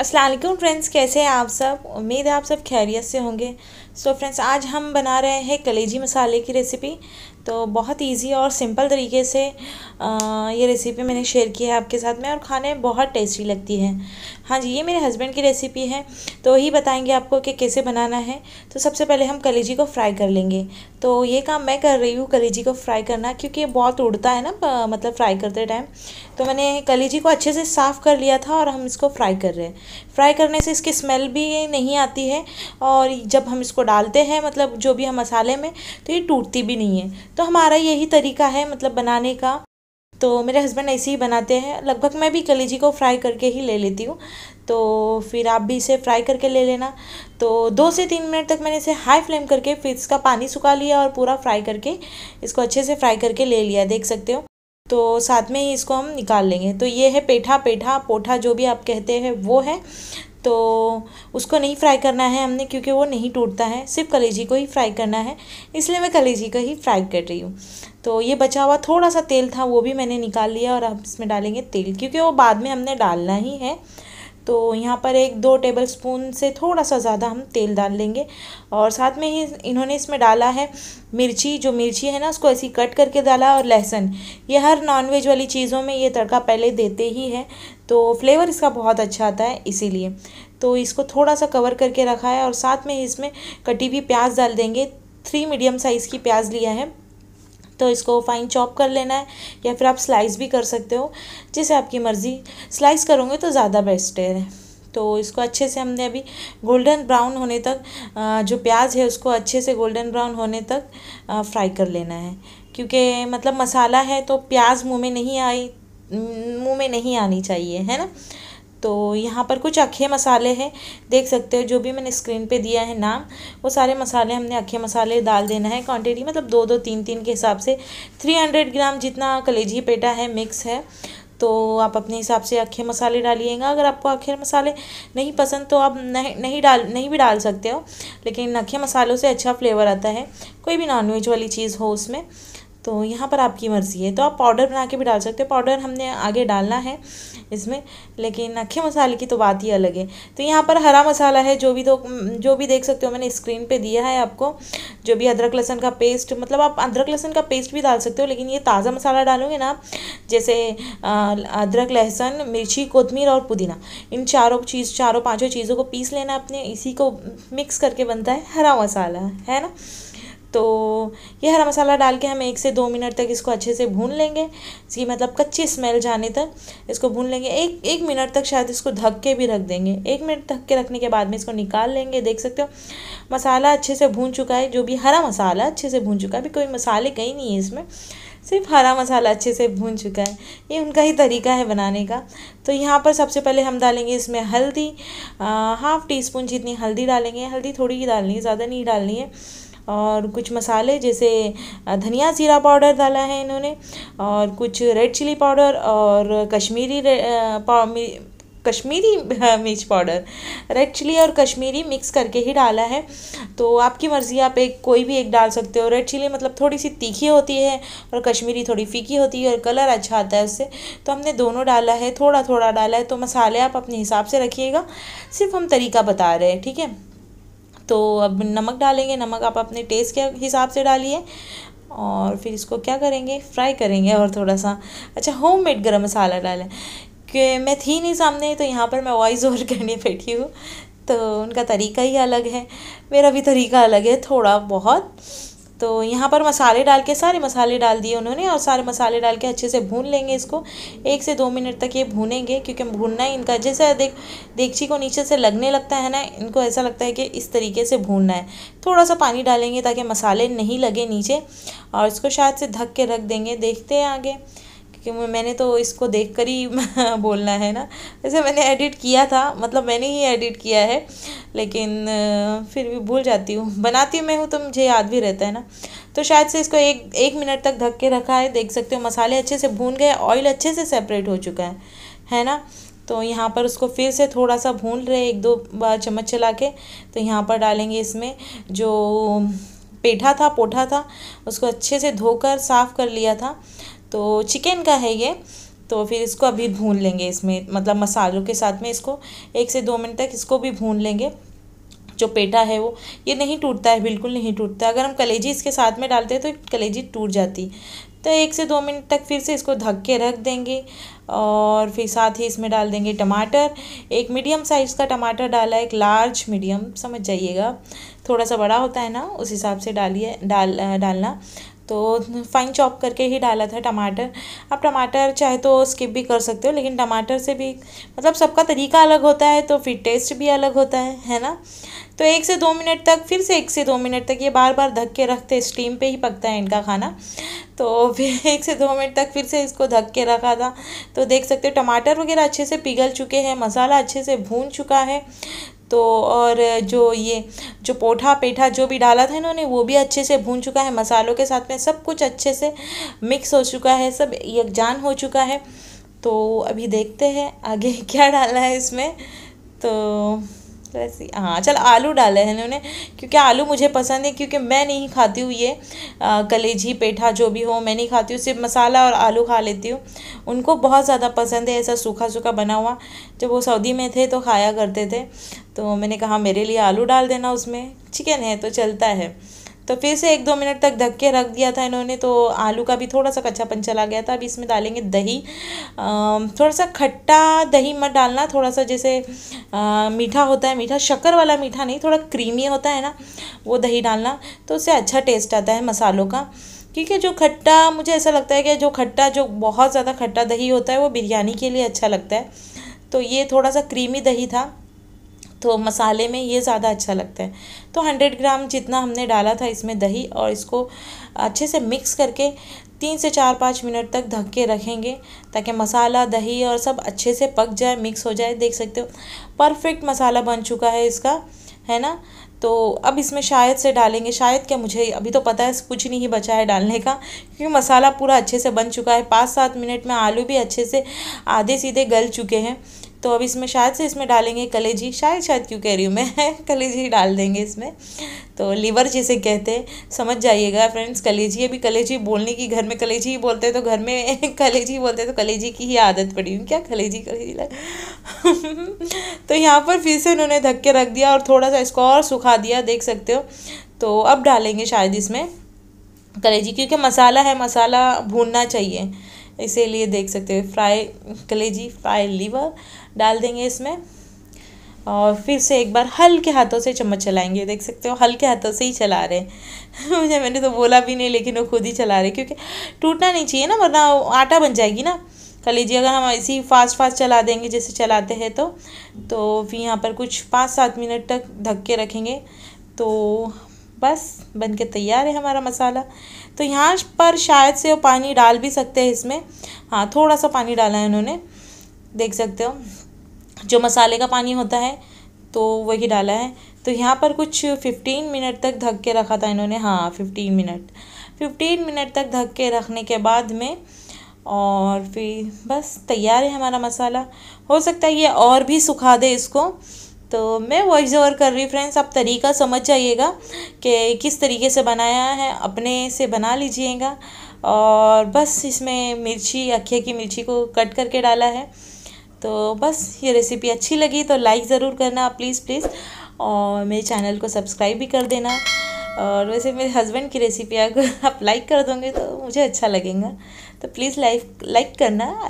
Aslam friends कैसे हैं आप सब उम्मीद है आप सब खैरियत से होंगे सो so फ्रेंड्स आज हम बना रहे हैं कलेजी मसाले की रेसिपी तो बहुत इजी और सिंपल तरीके से आ, ये रेसिपी मैंने शेयर की है आपके साथ में और खाने बहुत टेस्टी लगती है हाँ जी ये मेरे हस्बैंड की रेसिपी है तो ही बताएंगे आपको कि कैसे बनाना है तो सबसे पहले हम कलेजी को फ्राई कर लेंगे तो ये काम मैं कर रही हूँ कलेजी को फ्राई करना क्योंकि ये बहुत उड़ता है ना मतलब फ्राई करते टाइम तो मैंने कलेजी को अच्छे से साफ़ कर लिया था और हम इसको फ्राई कर रहे हैं फ्राई करने से इसकी स्मेल भी नहीं आती है और जब हम इसको डालते हैं मतलब जो भी हम मसाले में तो ये टूटती भी नहीं है तो हमारा यही तरीका है मतलब बनाने का तो मेरे हस्बैंड ऐसे ही बनाते हैं लगभग मैं भी कलेजी को फ्राई करके ही ले लेती हूँ तो फिर आप भी इसे फ्राई करके ले लेना तो दो से तीन मिनट तक मैंने इसे हाई फ्लेम करके फिर इसका पानी सुखा लिया और पूरा फ्राई करके इसको अच्छे से फ्राई करके ले लिया देख सकते हो तो साथ में ही इसको हम निकाल लेंगे तो ये है पेठा पेठा पोठा जो भी आप कहते हैं वो है तो उसको नहीं फ्राई करना है हमने क्योंकि वो नहीं टूटता है सिर्फ कलेजी को ही फ्राई करना है इसलिए मैं कलेजी का ही फ्राई कर रही हूँ तो ये बचा हुआ थोड़ा सा तेल था वो भी मैंने निकाल लिया और अब इसमें डालेंगे तेल क्योंकि वो बाद में हमने डालना ही है तो यहाँ पर एक दो टेबल स्पून से थोड़ा सा ज़्यादा हम तेल डाल लेंगे और साथ में ही इन्होंने इसमें डाला है मिर्ची जो मिर्ची है ना उसको ऐसी कट करके डाला और लहसुन ये हर नॉनवेज वाली चीज़ों में ये तड़का पहले देते ही है तो फ्लेवर इसका बहुत अच्छा आता है इसीलिए तो इसको थोड़ा सा कवर करके रखा है और साथ में इसमें कटी हुई प्याज डाल देंगे थ्री मीडियम साइज़ की प्याज लिया है तो इसको फाइन चॉप कर लेना है या फिर आप स्लाइस भी कर सकते हो जैसे आपकी मर्ज़ी स्लाइस करोगे तो ज़्यादा बेस्ट है तो इसको अच्छे से हमने अभी गोल्डन ब्राउन होने तक जो प्याज है उसको अच्छे से गोल्डन ब्राउन होने तक फ्राई कर लेना है क्योंकि मतलब मसाला है तो प्याज मुँह में नहीं आई मुँह में नहीं आनी चाहिए है ना तो यहाँ पर कुछ अखे मसाले हैं देख सकते हो जो भी मैंने स्क्रीन पे दिया है नाम वो सारे मसाले हमने अखे मसाले डाल देना है क्वांटिटी मतलब दो दो तीन तीन के हिसाब से थ्री हंड्रेड ग्राम जितना कलेजी पेटा है मिक्स है तो आप अपने हिसाब से अखे मसाले डालिएगा अगर आपको अखे मसाले नहीं पसंद तो आप नहीं नहीं डाल नहीं भी डाल सकते हो लेकिन अखे मसालों से अच्छा फ्लेवर आता है कोई भी नॉन वाली चीज़ हो उसमें तो यहाँ पर आपकी मर्ज़ी है तो आप पाउडर बना के भी डाल सकते हो पाउडर हमने आगे डालना है इसमें लेकिन अखे मसाले की तो बात ही अलग है तो यहाँ पर हरा मसाला है जो भी तो जो भी देख सकते हो मैंने स्क्रीन पे दिया है आपको जो भी अदरक लहसन का पेस्ट मतलब आप अदरक लहसन का पेस्ट भी डाल सकते हो लेकिन ये ताज़ा मसाला डालोगे ना आप जैसे अदरक लहसुन मिर्ची कोतमीर और पुदीना इन चारों चीज़ चारों पाँचों चीज़ों को पीस लेना अपने इसी को मिक्स करके बनता है हरा मसाला है ना तो ये हरा मसाला डाल के हम एक से दो मिनट तक इसको अच्छे से भून लेंगे इसकी मतलब कच्ची स्मेल जाने तक इसको भून लेंगे एक एक मिनट तक शायद इसको ढक के भी रख देंगे एक मिनट ढक के रखने के बाद में इसको निकाल लेंगे देख सकते हो मसाला अच्छे से भून चुका है जो भी हरा मसाला अच्छे से भून चुका है अभी कोई मसाले कहीं नहीं है इसमें सिर्फ हरा मसाला अच्छे से भून चुका है ये उनका ही तरीका है बनाने का तो यहाँ पर सबसे पहले हम डालेंगे इसमें हल्दी हाफ़ टी स्पून जितनी हल्दी डालेंगे हल्दी थोड़ी ही डालनी है ज़्यादा नहीं डालनी है और कुछ मसाले जैसे धनिया ज़ीरा पाउडर डाला है इन्होंने और कुछ रेड चिली पाउडर और कश्मीरी कश्मीरी मिर्च पाउडर रेड चिली और कश्मीरी मिक्स करके ही डाला है तो आपकी मर्ज़ी आप एक कोई भी एक डाल सकते हो रेड चिली मतलब थोड़ी सी तीखी होती है और कश्मीरी थोड़ी फीकी होती है और कलर अच्छा आता है उससे तो हमने दोनों डाला है थोड़ा थोड़ा डाला है तो मसाले आप अपने हिसाब से रखिएगा सिर्फ हम तरीका बता रहे हैं ठीक है तो अब नमक डालेंगे नमक आप अपने टेस्ट के हिसाब से डालिए और फिर इसको क्या करेंगे फ्राई करेंगे और थोड़ा सा अच्छा होम मेड गर्म मसाला डालें कि मैं थी नहीं सामने तो यहाँ पर मैं वॉइस ओवर करने बैठी हूँ तो उनका तरीका ही अलग है मेरा भी तरीका अलग है थोड़ा बहुत तो यहाँ पर मसाले डाल के सारे मसाले डाल दिए उन्होंने और सारे मसाले डाल के अच्छे से भून लेंगे इसको एक से दो मिनट तक ये भूनेंगे क्योंकि भूनना ही इनका जैसे देख देगची को नीचे से लगने लगता है ना इनको ऐसा लगता है कि इस तरीके से भूनना है थोड़ा सा पानी डालेंगे ताकि मसाले नहीं लगे नीचे और इसको शायद से ढक के रख देंगे देखते हैं आगे कि मैंने तो इसको देख कर ही बोलना है ना वैसे मैंने एडिट किया था मतलब मैंने ही एडिट किया है लेकिन फिर भी भूल जाती हूँ बनाती हूँ मैं हूँ तो मुझे याद भी रहता है ना तो शायद से इसको एक एक मिनट तक ढक के रखा है देख सकते हो मसाले अच्छे से भून गए ऑयल अच्छे से सेपरेट हो चुका है है ना तो यहाँ पर उसको फिर से थोड़ा सा भून रहे एक दो बार चम्मच चला के तो यहाँ पर डालेंगे इसमें जो पेठा था पोठा था उसको अच्छे से धोकर साफ़ कर लिया था तो चिकन का है ये तो फिर इसको अभी भून लेंगे इसमें मतलब मसालों के साथ में इसको एक से दो मिनट तक इसको भी भून लेंगे जो पेटा है वो ये नहीं टूटता है बिल्कुल नहीं टूटता अगर हम कलेजी इसके साथ में डालते हैं तो कलेजी टूट जाती तो एक से दो मिनट तक फिर से इसको ढक के रख देंगे और फिर साथ ही इसमें डाल देंगे टमाटर एक मीडियम साइज़ का टमाटर डाला एक लार्ज मीडियम समझ जाइएगा थोड़ा सा बड़ा होता है ना उस हिसाब से डालिए डाल डालना तो फाइन चॉप करके ही डाला था टमाटर आप टमाटर चाहे तो स्किप भी कर सकते हो लेकिन टमाटर से भी मतलब सबका तरीका अलग होता है तो फिर टेस्ट भी अलग होता है है ना तो एक से दो मिनट तक फिर से एक से दो मिनट तक ये बार बार धक के रखते स्टीम पे ही पकता है इनका खाना तो फिर एक से दो मिनट तक फिर से इसको धक के रखा था तो देख सकते हो टमाटर वगैरह अच्छे से पिघल चुके हैं मसाला अच्छे से भून चुका है तो और जो ये जो पोठा पेठा जो भी डाला था इन्होंने वो भी अच्छे से भून चुका है मसालों के साथ में सब कुछ अच्छे से मिक्स हो चुका है सब यकजान हो चुका है तो अभी देखते हैं आगे क्या डाला है इसमें तो लस्सी हाँ चल आलू डाले हैं इन्होंने क्योंकि आलू मुझे पसंद है क्योंकि मैं नहीं खाती हूँ ये कलेजी पेठा जो भी हो मैं नहीं खाती हूँ सिर्फ मसाला और आलू खा लेती हूँ उनको बहुत ज़्यादा पसंद है ऐसा सूखा सूखा बना हुआ जब वो सऊदी में थे तो खाया करते थे तो मैंने कहा मेरे लिए आलू डाल देना उसमें चिकन है तो चलता है तो फिर से एक दो मिनट तक ढक के रख दिया था इन्होंने तो आलू का भी थोड़ा सा कच्चापन चला गया था अब इसमें डालेंगे दही थोड़ा सा खट्टा दही मत डालना थोड़ा सा जैसे मीठा होता है मीठा शक्कर वाला मीठा नहीं थोड़ा क्रीमी होता है ना वो दही डालना तो उससे अच्छा टेस्ट आता है मसालों का क्योंकि जो खट्टा मुझे ऐसा लगता है कि जो खट्टा जो बहुत ज़्यादा खट्टा दही होता है वो बिरयानी के लिए अच्छा लगता है तो ये थोड़ा सा क्रीमी दही था तो मसाले में ये ज़्यादा अच्छा लगता है तो हंड्रेड ग्राम जितना हमने डाला था इसमें दही और इसको अच्छे से मिक्स करके तीन से चार पाँच मिनट तक ढक के रखेंगे ताकि मसाला दही और सब अच्छे से पक जाए मिक्स हो जाए देख सकते हो परफेक्ट मसाला बन चुका है इसका है ना तो अब इसमें शायद से डालेंगे शायद क्या मुझे अभी तो पता है कुछ नहीं बचा है डालने का क्योंकि मसाला पूरा अच्छे से बन चुका है पाँच सात मिनट में आलू भी अच्छे से आधे सीधे गल चुके हैं तो अब इसमें शायद से इसमें डालेंगे कलेजी शायद शायद क्यों कह रही हूँ मैं कलेजी डाल देंगे इसमें तो लीवर जिसे कहते हैं समझ जाइएगा फ्रेंड्स कलेजी अभी कलेजी बोलने की घर में कलेजी ही बोलते हैं तो घर में कलेजी बोलते हैं तो कलेजी की ही आदत पड़ी हूँ क्या कलेजी कलेजी लग तो यहाँ पर फिर से उन्होंने धक्के रख दिया और थोड़ा सा इसको और सुखा दिया देख सकते हो तो अब डालेंगे शायद इसमें कलेजी क्योंकि मसाला है मसाला भूनना चाहिए इसीलिए देख सकते हो फ्राई कलेजी फ्राई लीवर डाल देंगे इसमें और फिर से एक बार हल्के हाथों से चम्मच चलाएंगे देख सकते हो हल्के हाथों से ही चला रहे हैं मुझे मैंने तो बोला भी नहीं लेकिन वो खुद ही चला रहे क्योंकि टूटना नहीं चाहिए ना वरना आटा बन जाएगी ना कलेजी अगर हम ऐसे ही फास्ट फास्ट चला देंगे जैसे चलाते हैं तो तो फिर यहाँ पर कुछ पाँच सात मिनट तक ढक के रखेंगे तो बस बन के तैयार है हमारा मसाला तो यहाँ पर शायद से वो पानी डाल भी सकते हैं इसमें हाँ थोड़ा सा पानी डाला है इन्होंने देख सकते हो जो मसाले का पानी होता है तो वही डाला है तो यहाँ पर कुछ फिफ्टीन मिनट तक ढक के रखा था इन्होंने हाँ फिफ्टीन मिनट फिफ्टीन मिनट तक ढक के रखने के बाद में और फिर बस तैयार है हमारा मसाला हो सकता है ये और भी सुखा दे इसको तो मैं वॉइस ओवर कर रही फ्रेंड्स आप तरीका समझ जाइएगा कि किस तरीके से बनाया है अपने से बना लीजिएगा और बस इसमें मिर्ची अखे की मिर्ची को कट करके डाला है तो बस ये रेसिपी अच्छी लगी तो लाइक ज़रूर करना प्लीज़ प्लीज़ और मेरे चैनल को सब्सक्राइब भी कर देना और वैसे मेरे हस्बैंड की रेसिपी अगर आप लाइक कर दोगे तो मुझे अच्छा लगेगा तो प्लीज़ लाइक लाइक करना